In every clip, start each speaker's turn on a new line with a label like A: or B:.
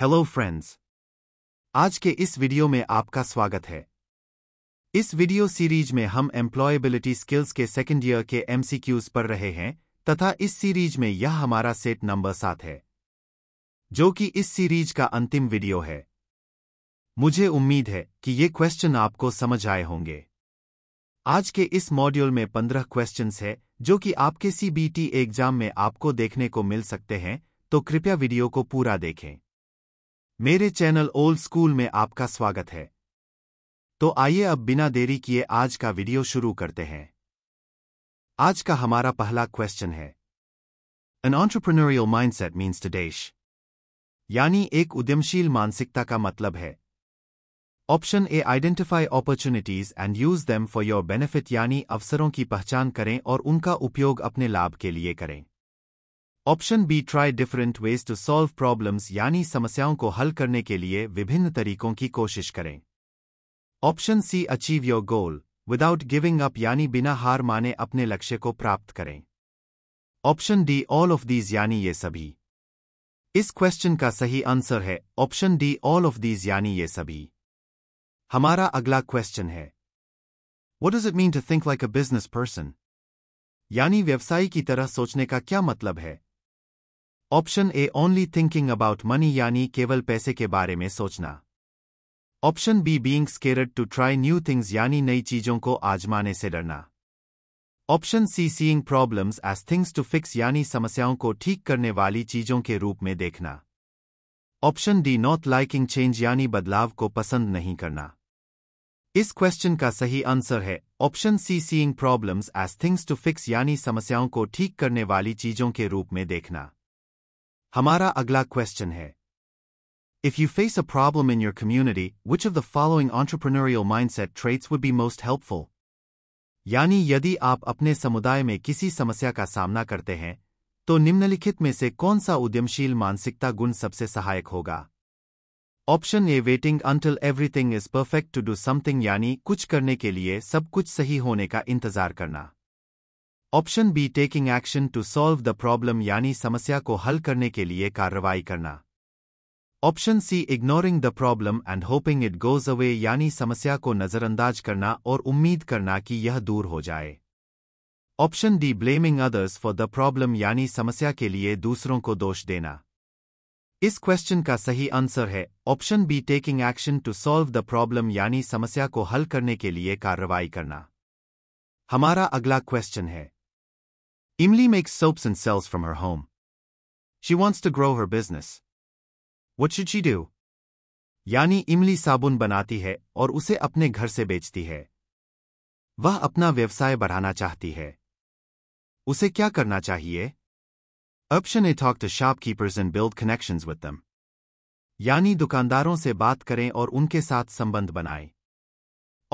A: Hello friends आज के इस वीडियो में आपका स्वागत है इस वीडियो सीरीज में हम एम्प्लॉयबिलिटी स्किल्स के सेकेंड ईयर के एमसीक्यूज पढ़ रहे हैं तथा इस सीरीज में यह हमारा सेट नंबर सात है जो कि इस सीरीज का अंतिम वीडियो है मुझे उम्मीद है कि ये क्वेश्चन आपको समझ आए होंगे आज के इस मॉड्यूल में पंद्रह क्वेश्चन है जो कि आपके सीबीटी एग्जाम में आपको देखने को मिल सकते हैं तो कृपया वीडियो को पूरा देखें मेरे चैनल ओल्ड स्कूल में आपका स्वागत है तो आइए अब बिना देरी किए आज का वीडियो शुरू करते हैं आज का हमारा पहला क्वेश्चन है एन ऑन्टरप्रनोरियल सेट मीन्स टडेश यानी एक उद्यमशील मानसिकता का मतलब है option A identify opportunities and use them for your benefit यानी अवसरों की पहचान करें और उनका उपयोग अपने लाभ के लिए करें option B try different ways to solve problems यानी समस्याओं को हल करने के लिए विभिन्न तरीकों की कोशिश करें option C achieve your goal without giving up यानी बिना हार माने अपने लक्ष्य को प्राप्त करें option D all of these यानी ये सभी इस क्वेश्चन का सही आंसर है option D all of these यानी ये सभी हमारा अगला क्वेश्चन है what does it mean to think like a business person यानी व्यवसायी की तरह सोचने का क्या मतलब है option A only thinking about money यानी केवल पैसे के बारे में सोचना option B being scared to try new things यानी नई चीजों को आजमाने से डरना option C seeing problems as things to fix यानी समस्याओं को ठीक करने वाली चीजों के रूप में देखना option D not liking change यानी बदलाव को पसंद नहीं करना इस क्वेश्चन का सही आंसर है option C seeing problems as things to fix यानी समस्याओं को ठीक करने वाली चीजों के रूप में देखना हमारा अगला क्वेश्चन है If you face a problem in your community, which of the following entrepreneurial mindset traits would be most helpful? यानी यदि आप अपने समुदाय में किसी समस्या का सामना करते हैं तो निम्नलिखित में से कौन सा उद्यमशील मानसिकता गुण सबसे सहायक होगा option A waiting until everything is perfect to do something यानी कुछ करने के लिए सब कुछ सही होने का इंतजार करना option B taking action to solve the problem यानी समस्या को हल करने के लिए कार्रवाई करना option C ignoring the problem and hoping it goes away यानी समस्या को नज़रअंदाज करना और उम्मीद करना कि यह दूर हो जाए option D blaming others for the problem यानी समस्या के लिए दूसरों को दोष देना इस क्वेश्चन का सही आंसर है option B taking action to solve the problem यानी समस्या को हल करने के लिए कार्रवाई करना हमारा अगला क्वेश्चन है Imli makes soaps and sells from her home. She wants to grow her business. What should she do? यानी इमली साबुन बनाती है और उसे अपने घर से बेचती है वह अपना व्यवसाय बढ़ाना चाहती है उसे क्या करना चाहिए option A talk to shopkeepers and build connections with them यानी दुकानदारों से बात करें और उनके साथ संबंध बनाएं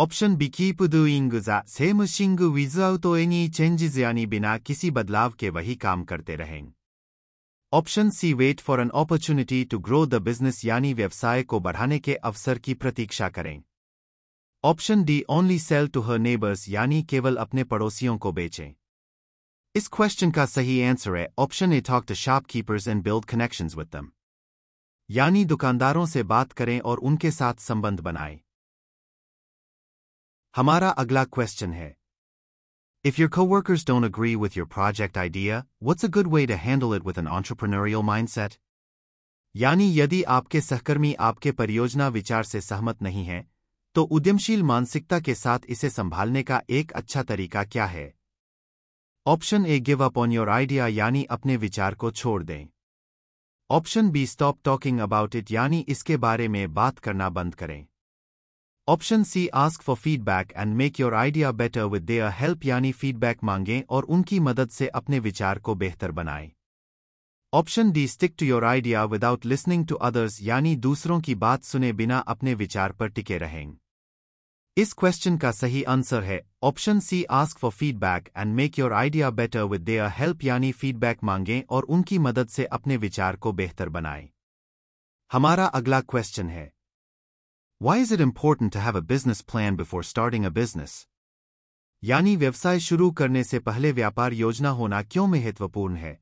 A: option B keep doing the same thing without any changes यानी बिना किसी बदलाव के वही काम करते रहें option C wait for an opportunity to grow the business यानी व्यवसाय को बढ़ाने के अवसर की प्रतीक्षा करें option D only sell to her neighbours यानी केवल अपने पड़ोसियों को बेचें इस क्वेश्चन का सही आंसर है option A talk to shopkeepers and build connections with them यानी दुकानदारों से बात करें और उनके साथ संबंध बनाएं हमारा अगला क्वेश्चन है if your coworkers don't agree with your project idea what's a good way to handle it with an entrepreneurial mindset? यानी यदि आपके सहकर्मी आपके परियोजना विचार से सहमत नहीं हैं, तो उद्यमशील मानसिकता के साथ इसे संभालने का एक अच्छा तरीका क्या है option A give up on your idea यानी अपने विचार को छोड़ दें option B stop talking about it यानी इसके बारे में बात करना बंद करें option C ask for feedback and make your idea better with their help यानी फीडबैक मांगें और उनकी मदद से अपने विचार को बेहतर बनाएं option D stick to your idea without listening to others यानी दूसरों की बात सुने बिना अपने विचार पर टिके रहें इस क्वेश्चन का सही आंसर है option C ask for feedback and make your idea better with their help यानी फीडबैक मांगें और उनकी मदद से अपने विचार को बेहतर बनाएं हमारा अगला क्वेश्चन है Why is it important to have a business plan before starting a business? यानी व्यवसाय शुरू करने से पहले व्यापार योजना होना क्यों महत्वपूर्ण है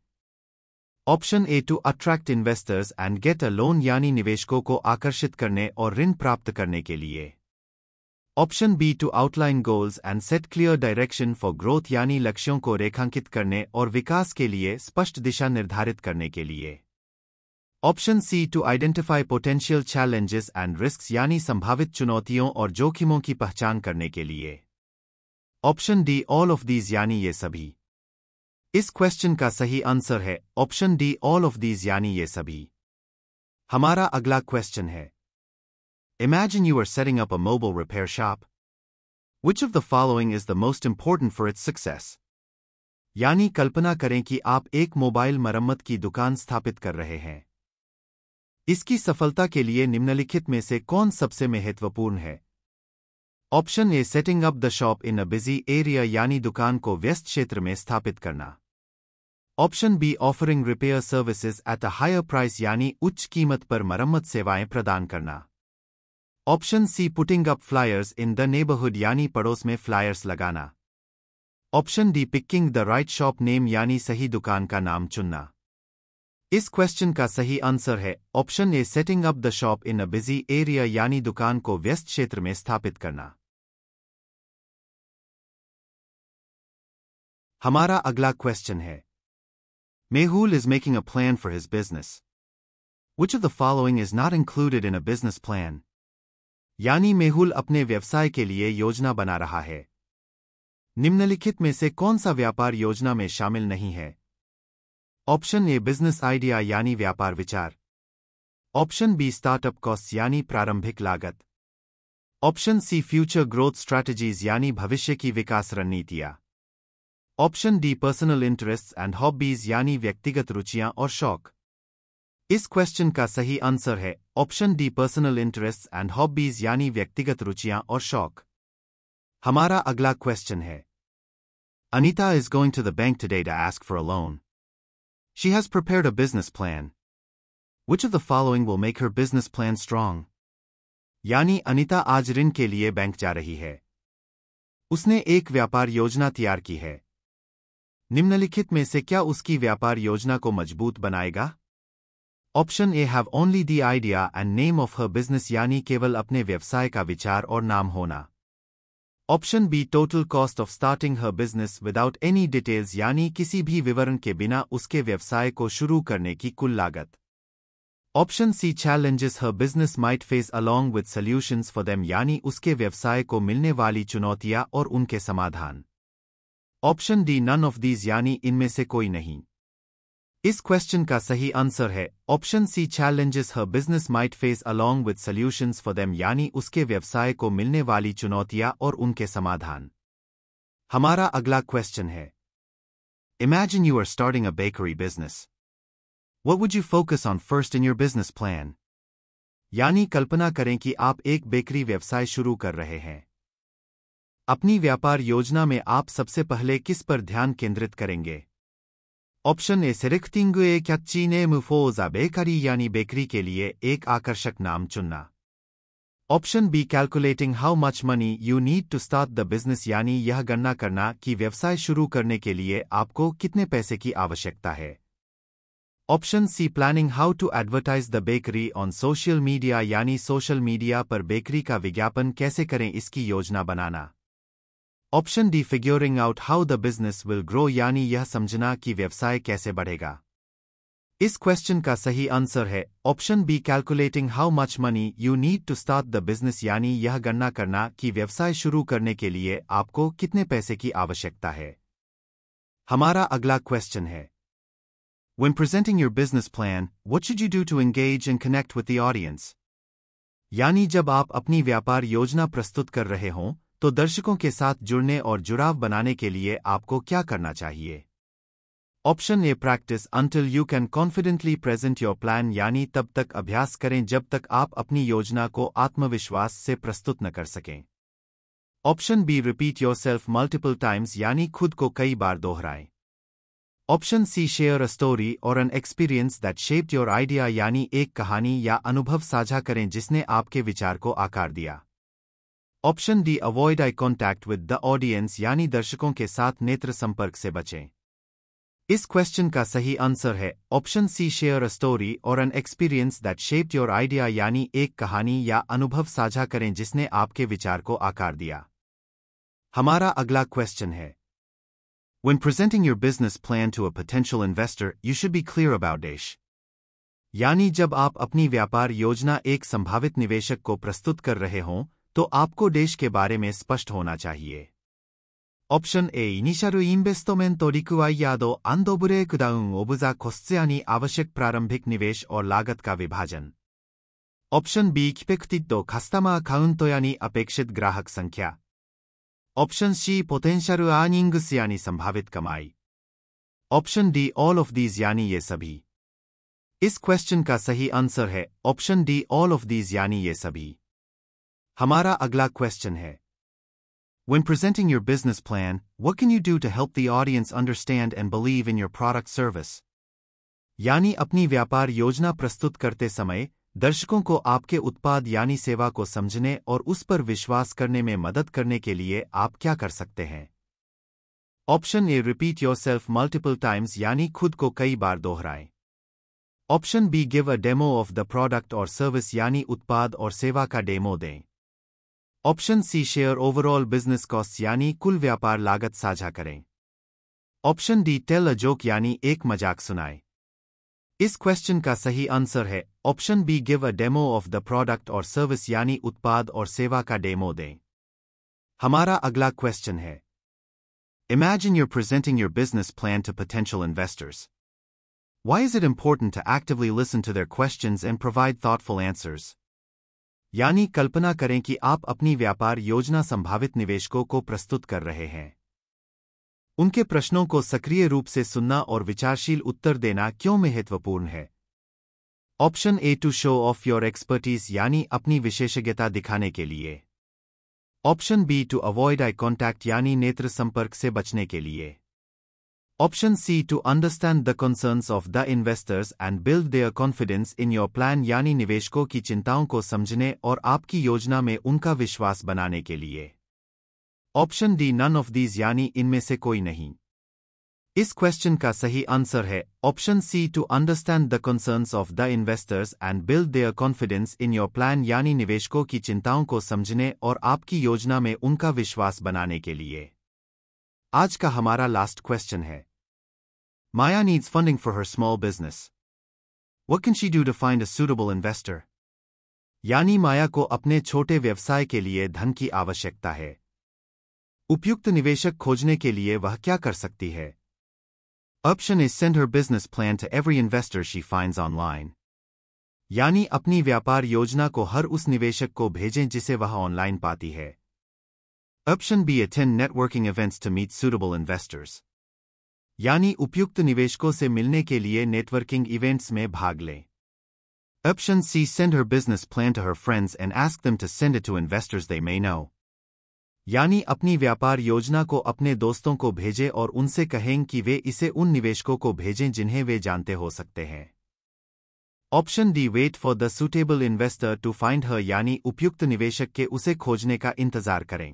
A: option A to attract investors and get a loan यानी निवेशकों को आकर्षित करने और ऋण प्राप्त करने के लिए option B to outline goals and set clear direction for growth यानी लक्ष्यों को रेखांकित करने और विकास के लिए स्पष्ट दिशा निर्धारित करने के लिए option C to identify potential challenges and risk यानी संभावित चुनौतियों और जोखिमों की पहचान करने के लिए option D all of these यानी ये सभी इस क्वेश्चन का सही आंसर है option D all of these यानी ये सभी हमारा अगला क्वेश्चन है imagine you are setting up a mobile repair shop which of the following is the most important for its success यानी कल्पना करें कि आप एक मोबाइल मरम्मत की दुकान स्थापित कर रहे हैं इसकी सफलता के लिए निम्नलिखित में से कौन सबसे महत्वपूर्ण है option A setting up the shop in a busy area यानी दुकान को व्यस्त क्षेत्र में स्थापित करना option B offering repair services at a higher price यानी उच्च कीमत पर मरम्मत सेवाएं प्रदान करना option C putting up flyers in the neighbourhood यानी पड़ोस में फ्लायर्स लगाना option D picking the right shop name यानी सही दुकान का नाम चुनना इस क्वेश्चन का सही आंसर है option A setting up the shop in a busy area यानी दुकान को व्यस्त क्षेत्र में स्थापित करना हमारा अगला क्वेश्चन है Mehul is making a plan for his business which of the following is not included in a business plan यानी मेहुल अपने व्यवसाय के लिए योजना बना रहा है निम्नलिखित में से कौन सा व्यापार योजना में शामिल नहीं है ऑप्शन ए बिजनेस आइडिया यानी व्यापार विचार ऑप्शन बी स्टार्टअप कॉस्ट यानी प्रारंभिक लागत option C future growth strategies यानी भविष्य की विकास रणनीतियां option D personal interest and hobbies यानी व्यक्तिगत रुचियां और शौक इस क्वेश्चन का सही आंसर है option D personal interest and hobbies यानी व्यक्तिगत रुचियां और शौक हमारा अगला क्वेश्चन है Anita is going to the bank today to ask for a loan She has prepared a business plan. Which of the following will make her business plan strong? यानी अनिता आज ऋण के लिए बैंक जा रही है उसने एक व्यापार योजना तैयार की है निम्नलिखित में से क्या उसकी व्यापार योजना को मजबूत बनाएगा option A have only the idea and name of her business यानी केवल अपने व्यवसाय का विचार और नाम होना option B total cost of starting her business without any details यानी किसी भी विवरण के बिना उसके व्यवसाय को शुरू करने की कुल लागत option C challenges her business might face along with solutions for them यानी उसके व्यवसाय को मिलने वाली चुनौतियां और उनके समाधान option D none of these यानी इनमें से कोई नहीं इस क्वेश्चन का सही आंसर है option C challenges her business might face along with solutions for them यानी उसके व्यवसाय को मिलने वाली चुनौतियां और उनके समाधान हमारा अगला क्वेश्चन है imagine you are starting a bakery business what would you focus on first in your business plan यानी कल्पना करें कि आप एक बेकरी व्यवसाय शुरू कर रहे हैं अपनी व्यापार योजना में आप सबसे पहले किस पर ध्यान केंद्रित करेंगे option A selecting a catchy name for the bakery यानी बेकरी के लिए एक आकर्षक नाम चुनना option B calculating how much money you need to start the business यानी यह गणना करना कि व्यवसाय शुरू करने के लिए आपको कितने पैसे की आवश्यकता है option C planning how to advertise the bakery on social media यानी सोशल मीडिया पर बेकरी का विज्ञापन कैसे करें इसकी योजना बनाना option D figuring out how the business will grow यानी यह समझना कि व्यवसाय कैसे बढ़ेगा इस क्वेश्चन का सही आंसर है option B calculating how much money you need to start the business यानी यह गणना करना कि व्यवसाय शुरू करने के लिए आपको कितने पैसे की आवश्यकता है हमारा अगला क्वेश्चन है when presenting your business plan what should you do to engage and connect with the audience यानी जब आप अपनी व्यापार योजना प्रस्तुत कर रहे हों तो दर्शकों के साथ जुड़ने और जुड़ाव बनाने के लिए आपको क्या करना चाहिए option A practice until you can confidently present your plan यानी तब तक अभ्यास करें जब तक आप अपनी योजना को आत्मविश्वास से प्रस्तुत न कर सकें option B repeat yourself multiple times यानी खुद को कई बार दोहराएं option C share a story or an experience that shaped your idea यानी एक कहानी या अनुभव साझा करें जिसने आपके विचार को आकार दिया option D avoid eye contact with the audience यानी दर्शकों के साथ नेत्र संपर्क से बचें इस क्वेश्चन का सही आंसर है option C share a story or an experience that shaped your idea यानी एक कहानी या अनुभव साझा करें जिसने आपके विचार को आकार दिया हमारा अगला क्वेश्चन है When presenting your business plan to a potential investor, you should be clear about dash. यानी जब आप अपनी व्यापार योजना एक संभावित निवेशक को प्रस्तुत कर रहे हों तो आपको देश के बारे में स्पष्ट होना चाहिए option A initial investment required and breakdown of the cost आवश्यक प्रारंभिक निवेश और लागत का विभाजन option B expected customer account यानी अपेक्षित ग्राहक संख्या ऑप्शन सी पोटेंशियल अर्निंग्स यानी संभावित कमाई option D all of these यानी ये सभी इस क्वेश्चन का सही आंसर है option D all of these यानी ये सभी हमारा अगला क्वेश्चन है When presenting your business plan, what can you do to help the audience understand and believe in your product service? यानी अपनी व्यापार योजना प्रस्तुत करते समय दर्शकों को आपके उत्पाद यानी सेवा को समझने और उस पर विश्वास करने में मदद करने के लिए आप क्या कर सकते हैं option A repeat yourself multiple times यानी खुद को कई बार दोहराएं option B give a demo of the product or service यानी उत्पाद और सेवा का डेमो दें option C share overall business cost यानी कुल व्यापार लागत साझा करें option D tell a joke यानी एक मजाक सुनाए इस क्वेश्चन का सही आंसर है option B give a demo of the product or service यानी उत्पाद और सेवा का डेमो दें हमारा अगला क्वेश्चन है Imagine you're presenting your business plan to potential investors. Why is it important to actively listen to their questions and provide thoughtful answers? यानी कल्पना करें कि आप अपनी व्यापार योजना संभावित निवेशकों को प्रस्तुत कर रहे हैं उनके प्रश्नों को सक्रिय रूप से सुनना और विचारशील उत्तर देना क्यों महत्वपूर्ण है option A to show off your expertise यानी अपनी विशेषज्ञता दिखाने के लिए option B to avoid eye contact यानी नेत्र संपर्क से बचने के लिए Option C to understand the concerns of the investors and build their confidence in your plan यानी निवेशकों की चिंताओं को समझने और आपकी योजना में उनका विश्वास बनाने के लिए option D none of these यानी इनमें से कोई नहीं इस क्वेश्चन का सही आंसर है option C to understand the concerns of the investors and build their confidence in your plan यानी निवेशकों की चिंताओं को समझने और आपकी योजना में उनका विश्वास बनाने के लिए आज का हमारा लास्ट क्वेश्चन है Maya needs funding for her small business. What can she do to find a suitable investor? यानी माया को अपने छोटे व्यवसाय के लिए धन की आवश्यकता है उपयुक्त निवेशक खोजने के लिए वह क्या कर सकती है option is send her business plan to every investor she finds online यानी अपनी व्यापार योजना को हर उस निवेशक को भेजें जिसे वह ऑनलाइन पाती है option B attend networking events to meet suitable investors यानी उपयुक्त निवेशकों से मिलने के लिए नेटवर्किंग इवेंट्स में भाग लें option C send her business plan to her friends and ask them to send to investors they may now यानी अपनी व्यापार योजना को अपने दोस्तों को भेजें और उनसे कहें कि वे इसे उन निवेशकों को भेजें जिन्हें वे जानते हो सकते हैं option D wait for the suitable investor to find her यानी उपयुक्त निवेशक के उसे खोजने का इंतजार करें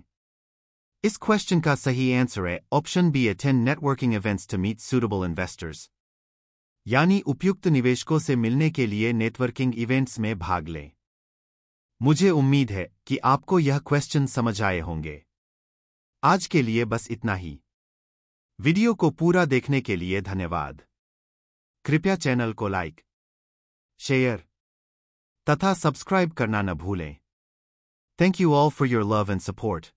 A: इस क्वेश्चन का सही आंसर है option B attend networking events to meet suitable investors यानी उपयुक्त निवेशकों से मिलने के लिए नेटवर्किंग इवेंट्स में भाग लें मुझे उम्मीद है कि आपको यह क्वेश्चन समझ आए होंगे आज के लिए बस इतना ही वीडियो को पूरा देखने के लिए धन्यवाद कृपया चैनल को लाइक शेयर तथा सब्सक्राइब करना न भूलें thank you all for your love and support